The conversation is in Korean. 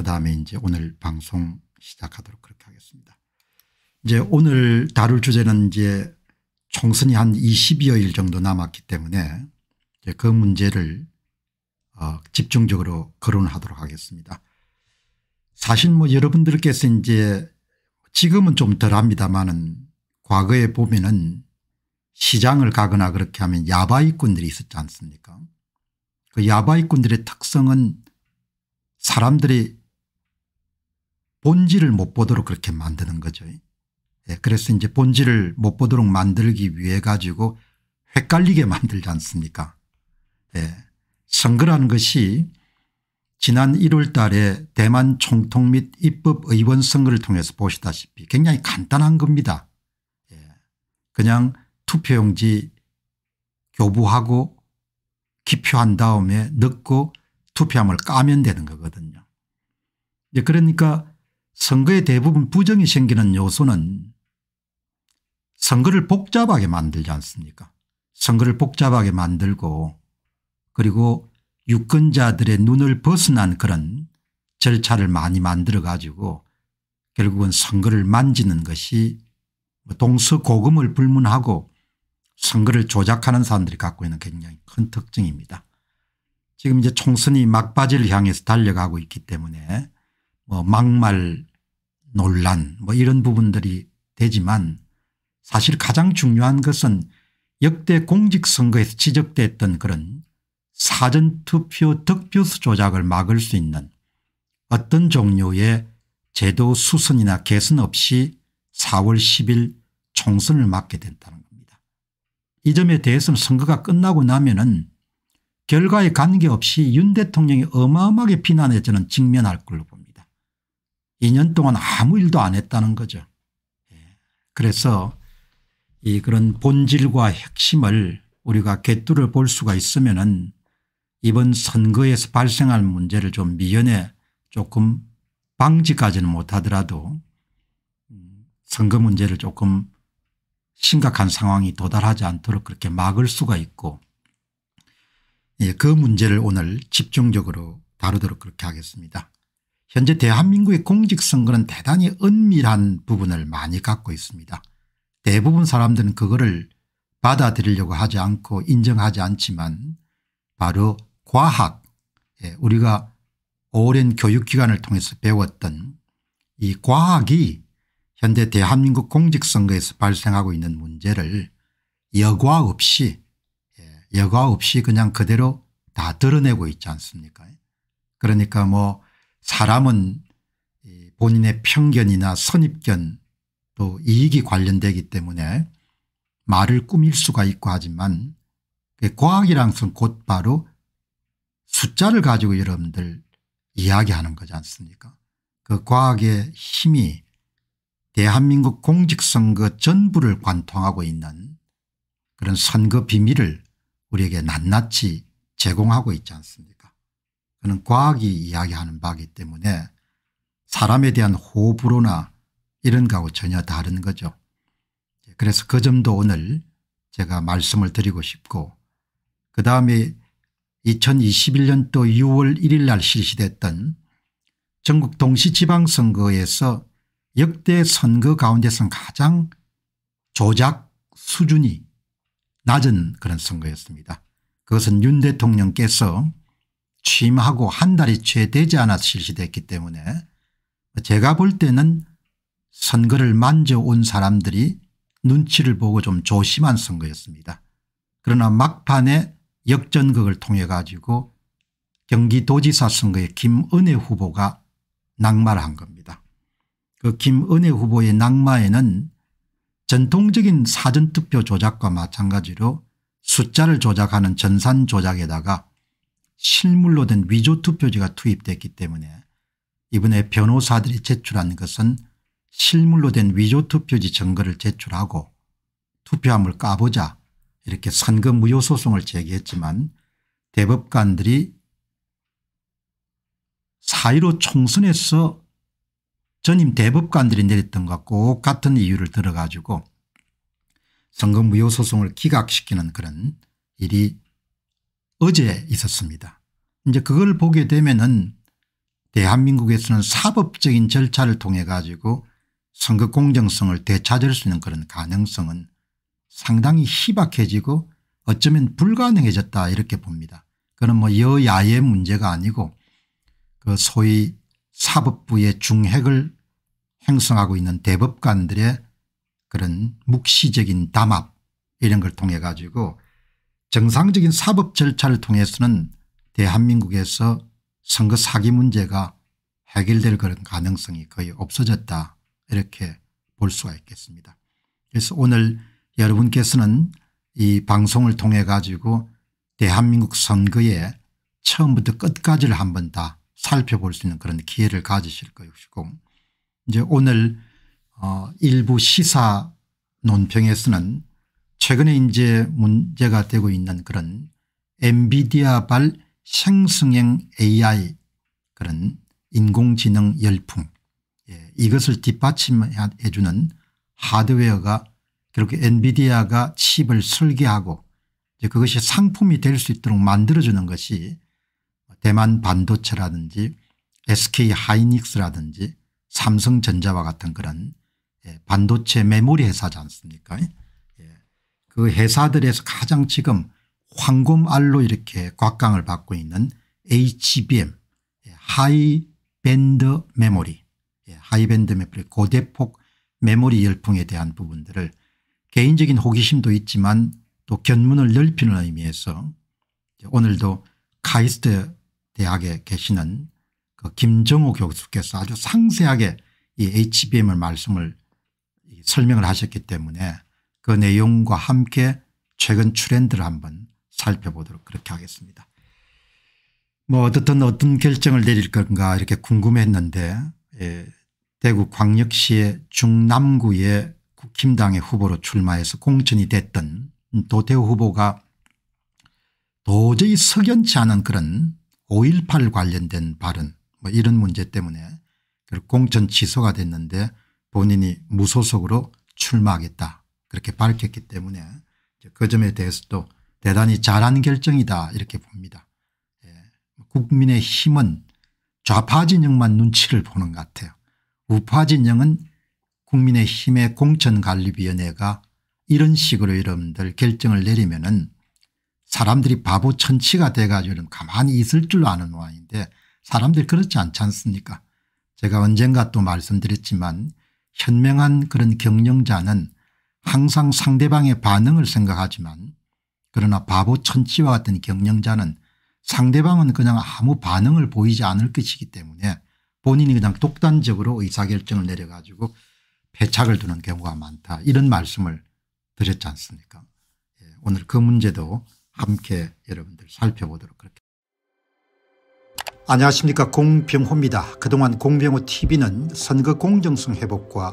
그 다음에 이제 오늘 방송 시작하도록 그렇게 하겠습니다. 이제 오늘 다룰 주제는 이제 총선이 한2 2여일 정도 남았기 때문에 이제 그 문제를 어 집중적으로 거론하도록 하겠습니다. 사실 뭐 여러분들께서 이제 지금은 좀 덜합니다만은 과거에 보면은 시장을 가거나 그렇게 하면 야바이꾼들이 있었지 않습니까? 그 야바이꾼들의 특성은 사람들이 본질을 못 보도록 그렇게 만드는 거죠. 예, 그래서 이제 본질을 못 보도록 만들기 위해 가지고 헷갈리게 만들지 않습니까 예, 선거라는 것이 지난 1월 달에 대만 총통 및 입법 의원 선거를 통해서 보시다시피 굉장히 간단한 겁니다. 예, 그냥 투표용지 교부하고 기표한 다음에 넣고 투표함을 까면 되는 거거든요. 예, 그러니까 선거에 대부분 부정이 생기는 요소는 선거를 복잡하게 만들지 않습니까 선거를 복잡하게 만들고 그리고 유권자들의 눈을 벗어난 그런 절차를 많이 만들어 가지고 결국은 선거를 만지는 것이 뭐 동서고금을 불문하고 선거를 조작하는 사람들이 갖고 있는 굉장히 큰 특징입니다. 지금 이제 총선이 막바지를 향해서 달려가고 있기 때문에 뭐 막말 논란 뭐 이런 부분들이 되지만 사실 가장 중요한 것은 역대 공직선거에서 지적됐던 그런 사전투표 득표수 조작을 막을 수 있는 어떤 종류의 제도 수선이나 개선 없이 4월 10일 총선을 맞게 된다는 겁니다. 이 점에 대해서는 선거가 끝나고 나면은 결과에 관계없이 윤 대통령이 어마어마하게 비난해 저는 직면할 걸로 2년 동안 아무 일도 안 했다는 거죠. 예. 그래서 이 그런 본질과 핵심을 우리가 곁들여 볼 수가 있으면은 이번 선거에서 발생할 문제를 좀 미연에 조금 방지까지는 못하더라도 선거 문제를 조금 심각한 상황이 도달하지 않도록 그렇게 막을 수가 있고 예, 그 문제를 오늘 집중적으로 다루도록 그렇게 하겠습니다. 현재 대한민국의 공직선거는 대단히 은밀한 부분을 많이 갖고 있습니다. 대부분 사람들은 그거를 받아들이려고 하지 않고 인정하지 않지만 바로 과학 예, 우리가 오랜 교육기간을 통해서 배웠던 이 과학이 현대 대한민국 공직선거에서 발생하고 있는 문제를 여과 없이 예, 여과 없이 그냥 그대로 다 드러내고 있지 않습니까 그러니까 뭐 사람은 본인의 편견이나 선입견 또 이익이 관련되기 때문에 말을 꾸밀 수가 있고 하지만 과학이란 것은 곧바로 숫자를 가지고 여러분들 이야기하는 거지 않습니까 그 과학의 힘이 대한민국 공직선거 전부를 관통하고 있는 그런 선거 비밀을 우리에게 낱낱이 제공하고 있지 않습니까 그는 과학이 이야기하는 바기 때문에 사람에 대한 호불호나 이런 거하고 전혀 다른 거죠. 그래서 그 점도 오늘 제가 말씀을 드리고 싶고 그 다음에 2021년도 6월 1일 날 실시됐던 전국 동시지방선거에서 역대 선거 가운데서 가장 조작 수준이 낮은 그런 선거였습니다. 그것은 윤 대통령께서 취임하고 한 달이 채 되지 않아 실시됐기 때문에 제가 볼 때는 선거를 만져온 사람들이 눈치를 보고 좀 조심한 선거였습니다. 그러나 막판에 역전극을 통해 가지고 경기도지사 선거에 김은혜 후보가 낙마를 한 겁니다. 그 김은혜 후보의 낙마에는 전통적인 사전투표 조작과 마찬가지로 숫자를 조작하는 전산 조작에다가 실물로 된 위조 투표지가 투입됐기 때문에 이번에 변호사들이 제출한 것은 실물로 된 위조 투표지 증거를 제출하고 투표함을 까보자 이렇게 선거 무효 소송을 제기했지만 대법관들이 사의로 총선에서 전임 대법관들이 내렸던 것과 같은 이유를 들어가지고 선거 무효 소송을 기각시키는 그런 일이 어제 있었습니다. 이제 그걸 보게 되면은 대한민국에서는 사법적인 절차를 통해 가지고 선거 공정성을 되찾을 수 있는 그런 가능성은 상당히 희박해지고 어쩌면 불가능해졌다 이렇게 봅니다. 그는 뭐 여야의 문제가 아니고 그 소위 사법부의 중핵을 행성하고 있는 대법관들의 그런 묵시적인 담합 이런 걸 통해 가지고 정상적인 사법 절차를 통해서는 대한민국에서 선거 사기 문제가 해결될 그런 가능성이 거의 없어졌다 이렇게 볼 수가 있겠습니다. 그래서 오늘 여러분께서는 이 방송을 통해 가지고 대한민국 선거에 처음부터 끝까지를 한번 다 살펴볼 수 있는 그런 기회를 가지실 것이고 이제 오늘 어 일부 시사 논평에서는 최근에 이제 문제가 되고 있는 그런 엔비디아발 생성형 ai 그런 인공지능 열풍 예, 이것을 뒷받침해 주는 하드웨어가 그렇게 엔비디아가 칩을 설계하고 이제 그것이 상품이 될 수 있도록 만들어주는 것이 대만 반도체라든지 SK하이닉스라든지 삼성전자와 같은 그런 예, 반도체 메모리 회사지 않습니까 그 회사들에서 가장 지금 황금알로 이렇게 곽강을 받고 있는 HBM 하이밴드 메모리 하이밴드 메모리 고대폭 메모리 열풍에 대한 부분들을 개인적인 호기심도 있지만 또 견문을 넓히는 의미에서 오늘도 카이스트 대학에 계시는 그 김정호 교수께서 아주 상세하게 이 HBM을 말씀을 설명을 하셨기 때문에 그 내용과 함께 최근 트렌드를 한번 살펴보도록 그렇게 하겠습니다. 뭐 어떻든 어떤 결정을 내릴 건가 이렇게 궁금했는데 예, 대구 광역시의 중남구의 국힘당의 후보로 출마해서 공천이 됐던 도태호 후보가 도저히 석연치 않은 그런 5.18 관련된 발언 뭐 이런 문제 때문에 공천 취소가 됐는데 본인이 무소속으로 출마하겠다 그렇게 밝혔기 때문에 그 점에 대해서도 대단히 잘한 결정이다 이렇게 봅니다. 예. 국민의 힘은 좌파 진영만 눈치를 보는 것 같아요. 우파 진영은 국민의 힘의 공천관리위원회가 이런 식으로 여러분들 결정을 내리면 은 사람들이 바보 천치가 돼가지고 가만히 있을 줄 아는 모양인데 사람들이 그렇지 않지 않습니까 제가 언젠가 또 말씀드렸지만 현명한 그런 경영자는 항상 상대방의 반응을 생각하지만 그러나 바보 천치와 같은 경영자는 상대방은 그냥 아무 반응을 보이지 않을 것이기 때문에 본인이 그냥 독단적으로 의사결정을 내려가지고 패착을 두는 경우가 많다 이런 말씀을 드렸지 않습니까 예, 오늘 그 문제도 함께 여러분들 살펴보도록 하겠습니다. 안녕하십니까 공병호입니다. 그동안 공병호 tv는 선거 공정성 회복과